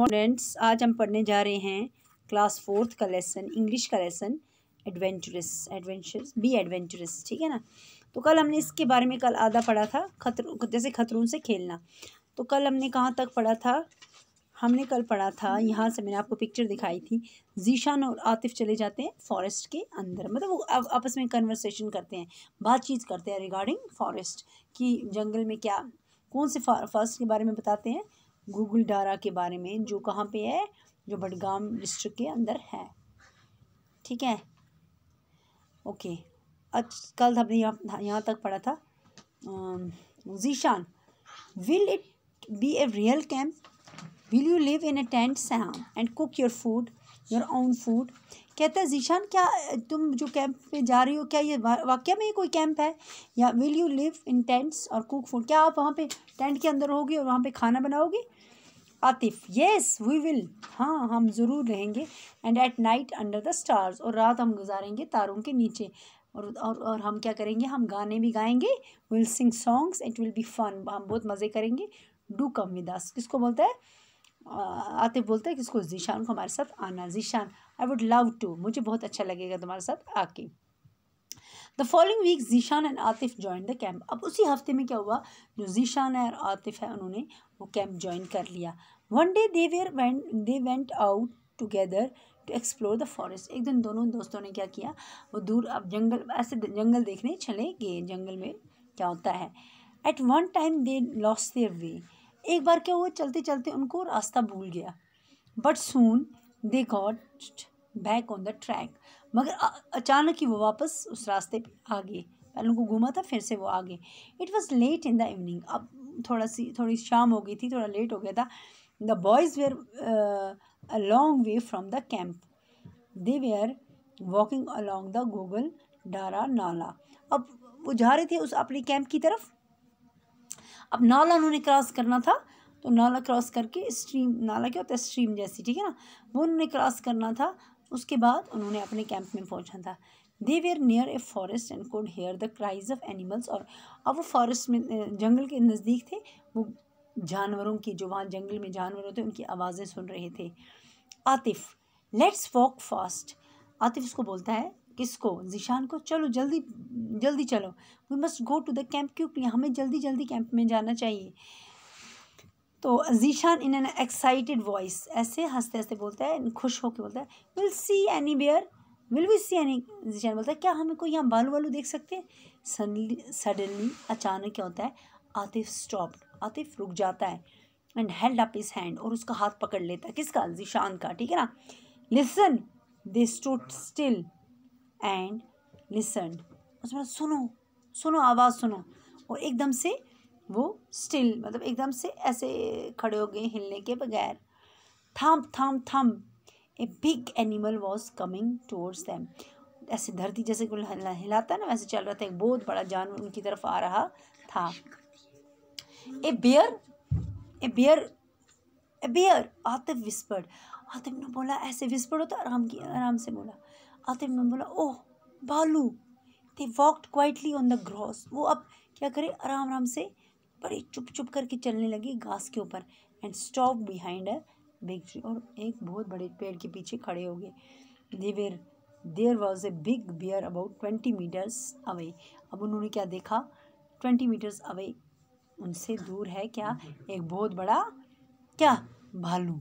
students आज हम पढ़ने जा रहे हैं क्लास फोर्थ का लेसन इंग्लिश का lesson adventurous adventurous be adventurous ठीक है ना तो कल हमने इसके बारे में कल आधा पढ़ा था खतरों जैसे खतरों से खेलना तो कल हमने कहाँ तक पढ़ा था हमने कल पढ़ा था यहाँ से मैंने आपको पिक्चर दिखाई थी जीशान और आतिफ चले जाते हैं फॉरेस्ट के अंदर मतलब वो आपस में कन्वर्सेशन करते हैं बातचीत करते हैं रिगार्डिंग फॉरेस्ट कि जंगल में क्या कौन से फॉरेस्ट के बारे में बताते हैं गूगल डारा के बारे में जो कहाँ पे है जो बडगाम डिस्ट्रिक्ट के अंदर है ठीक है ओके अच कल हमने यहाँ यहाँ तक पढ़ा था Zeeshan will it be a real camp will you live in a tent सैम and cook your food your own food कहता है जीशान क्या तुम जो कैंप पे जा रही हो क्या ये वाक्य में ही कोई कैंप है या will you live in tents और कुक फूड क्या आप वहाँ पे टेंट के अंदर होगी और वहाँ पे खाना बनाओगी आतिफ येस वी विल हाँ हम ज़रूर रहेंगे and at night under the stars और रात हम गुजारेंगे तारों के नीचे और और और हम क्या करेंगे हम गाने भी गाएंगे will sing songs it will be fun हम बहुत मज़े करेंगे डू कम विद अस किसको बोलता है आते बोलते हैं कि इसको जीशान को हमारे साथ आना Zeeshan I would love to मुझे बहुत अच्छा लगेगा तुम्हारे साथ आके the following week Zeeshan and Atif join the camp अब उसी हफ्ते में क्या हुआ जो जीशान है और आतिफ है उन्होंने वो कैंप ज्वाइन कर लिया one day they were they went out together to explore the forest एक दिन दोनों दोस्तों ने क्या किया वो दूर अब जंगल ऐसे जंगल देखने चले गए जंगल में क्या होता है at one time they lost their way एक बार क्या हुआ चलते चलते उनको रास्ता भूल गया but soon they got back on the track मगर अचानक ही वो वापस उस रास्ते पे आ गए पहले उनको घूमा था फिर से वो आ गए it was late in the evening अब थोड़ा सी थोड़ी शाम हो गई थी थोड़ा लेट हो गया था the boys were a long way from the camp they were walking along the गूगल डारा नाला अब वो जा रहे थे उस अपने कैंप की तरफ अब नाला उन्होंने क्रॉस करना था तो नाला क्रॉस करके स्ट्रीम नाला क्या होता है स्ट्रीम जैसी ठीक है ना वो उन्होंने क्रॉस करना था उसके बाद उन्होंने अपने कैंप में पहुंचना था they were near a forest and could hear the cries of animals और अब वो फॉरेस्ट में जंगल के नज़दीक थे वो जानवरों की जो वहाँ जंगल में जानवर होते उनकी आवाज़ें सुन रहे थे Atif let's walk fast Atif उसको बोलता है किसको जिशान को चलो जल्दी जल्दी चलो we must go to the camp क्योंकि हमें जल्दी जल्दी कैंप में जाना चाहिए तो Zeeshan in an excited voice ऐसे हंसते हंसते बोलता है खुश होकर बोलता है will see any bear will we see any Zeeshan बोलता है क्या हमें कोई यहाँ बालू वालू देख सकते हैं सडनली सडनली अचानक क्या होता है आतिफ स्टॉप आतिफ रुक जाता है and held up his hand और उसका हाथ पकड़ लेता है किसका जीशान का ठीक है ना listen they stood still and उसके उसमें सुनो सुनो आवाज़ सुनो और एकदम से वो स्टिल मतलब एकदम से ऐसे खड़े हो गए हिलने के बगैर thump thump thump a big animal was coming towards them ऐसे धरती जैसे कुल हिलाता ना वैसे चल रहा था एक बहुत बड़ा जानवर उनकी तरफ आ रहा था a bear a bear a bear Atif whispered Atif ने बोला ऐसे विस्पर्ड होता आराम की आराम से बोला आते ने बोला ओह भालू they walked quietly on the grass वो अब क्या करे आराम आराम से बड़ी चुप चुप करके चलने लगी घास के ऊपर and stopped behind a big tree और एक बहुत बड़े पेड़ के पीछे खड़े हो गए देवेर there was a big bear about twenty metres away अब उन्होंने क्या देखा ट्वेंटी मीटर्स अवे उनसे दूर है क्या एक बहुत बड़ा क्या भालू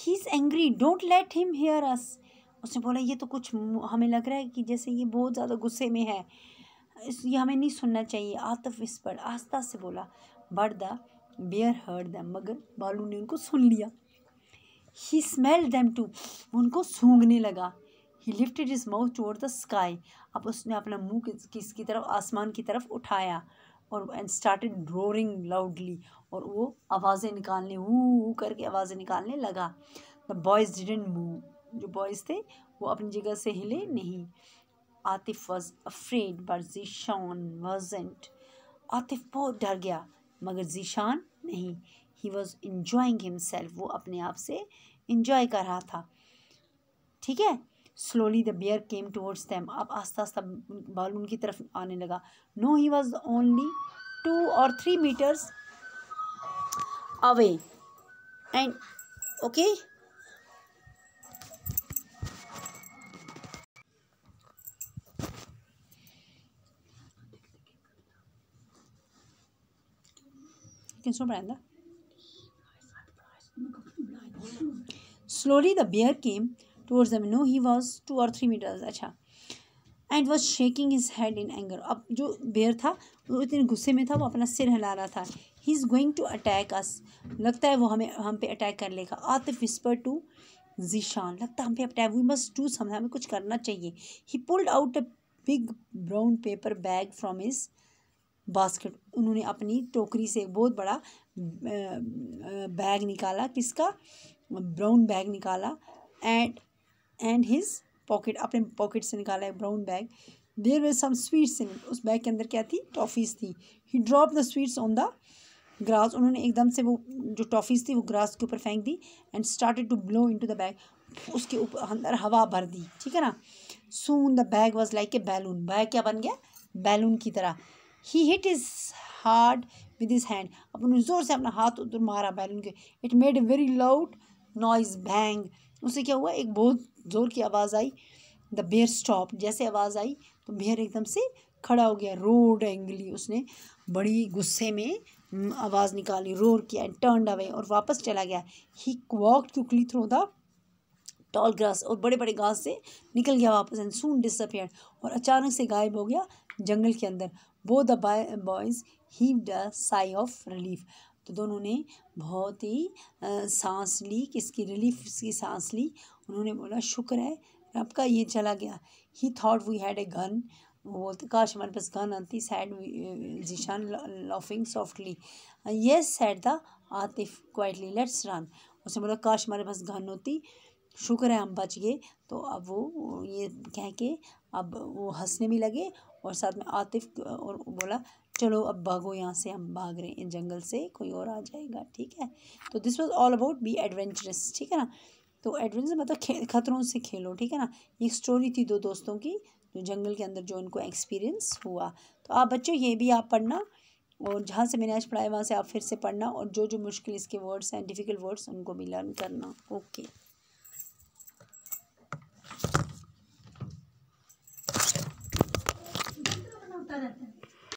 he is angry don't let him hear us उसने बोला ये तो कुछ हमें लग रहा है कि जैसे ये बहुत ज़्यादा गुस्से में है इस ये हमें नहीं सुनना चाहिए आतफ इस पर आस्था से बोला द बियर हर्ड दैम मगर बालू ने उनको सुन लिया ही स्मेल दैम टू उनको सूंघने लगा he lifted his mouth toward the sky अब उसने अपना मुंह किसकी तरफ आसमान की तरफ उठाया और एंड स्टार्टेड रोरिंग लाउडली और वो आवाज़ें निकालने हु करके आवाज़ें निकालने लगा द बॉयज़ डिडेंट मूव जो बॉयज़ थे वो अपनी जगह से हिले नहीं Atif was afraid but Zeeshan wasn't Atif बहुत डर गया मगर जीशान नहीं ही वॉज इन्जॉइंग हिमसेल्फ वो अपने आप से इन्जॉय कर रहा था ठीक है slowly the bear came towards them अब आस्ता आस्ता बालून की तरफ आने लगा now he was only two or three metres away and okay screenshot बनाया था slowly the bear came towards them now he was two or three metres अच्छा and was shaking his head in anger अब जो bear था वो इतने गुस्से में था वो अपना सिर हिला रहा था he is going to attack us लगता है वो हमें हम पे अटैक कर लेगा आतिफ विस्पर टू जीशान लगता है हम पे अटैक वी मस्ट डू समझा हमें कुछ करना चाहिए he pulled out a big brown paper bag from his basket उन्होंने अपनी टोकरी से एक बहुत बड़ा बैग निकाला किसका ब्राउन बैग निकाला एंड एंड हिज पॉकेट अपने पॉकेट से निकाला एक brown bag there were some sweets in उस बैग के अंदर क्या थी टॉफ़ीज़ थी he dropped the sweets on the grass उन्होंने एकदम से वो जो टॉफ़ीज़ थी वो ग्रास के ऊपर फेंक दी and started to blow into the bag उसके ऊपर अंदर हवा भर दी ठीक है ना soon the bag was like a balloon bag क्या बन गया बैलून की तरह he hit it hard with his hand अपने ज़ोर से अपना हाथ उधर मारा बैलून के it made a very loud noise bang उससे क्या हुआ एक बहुत ज़ोर की आवाज़ आई द बेयर स्टॉप जैसे आवाज़ आई तो बेयर एकदम से खड़ा हो गया रोड एंगली उसने बड़ी गुस्से में आवाज़ निकाली रोर किया एंड टर्न अवे और वापस चला गया he walked quickly through the tall grass और बड़े बड़े घास से निकल गया वापस एंड सून डिसअपेयर और अचानक से गायब हो गया जंगल के अंदर वो the boys heaved a sigh of relief तो दोनों ने बहुत ही सांस ली किसकी रिलीफ की सांस ली उन्होंने बोला शुक्र है रब का ये चला गया he thought we had a gun वो बोलते काश हमारे पास गन आती सैड जीशान लॉफिंग सॉफ्टली ये said the Atif quietly let's run उसने बोला काश हमारे पास गन होती शुक्र है हम बच गए तो अब वो ये कह के अब वो हंसने भी लगे और साथ में आतिफ और बोला चलो अब भागो यहाँ से हम भाग रहे हैं जंगल से कोई और आ जाएगा ठीक है तो this was all about be adventurous ठीक है ना तो एडवेंचर मतलब खेल खतरों से खेलो ठीक है ना ये स्टोरी थी दो दोस्तों की जो जंगल के अंदर जो इनको एक्सपीरियंस हुआ तो आप बच्चों ये भी आप पढ़ना और जहाँ से मैंने आज पढ़ाया वहाँ से आप फिर से पढ़ना और जो जो मुश्किल इसके वर्ड्स हैं डिफ़िकल्ट वर्ड्स उनको भी लर्न करना ओके करत आहे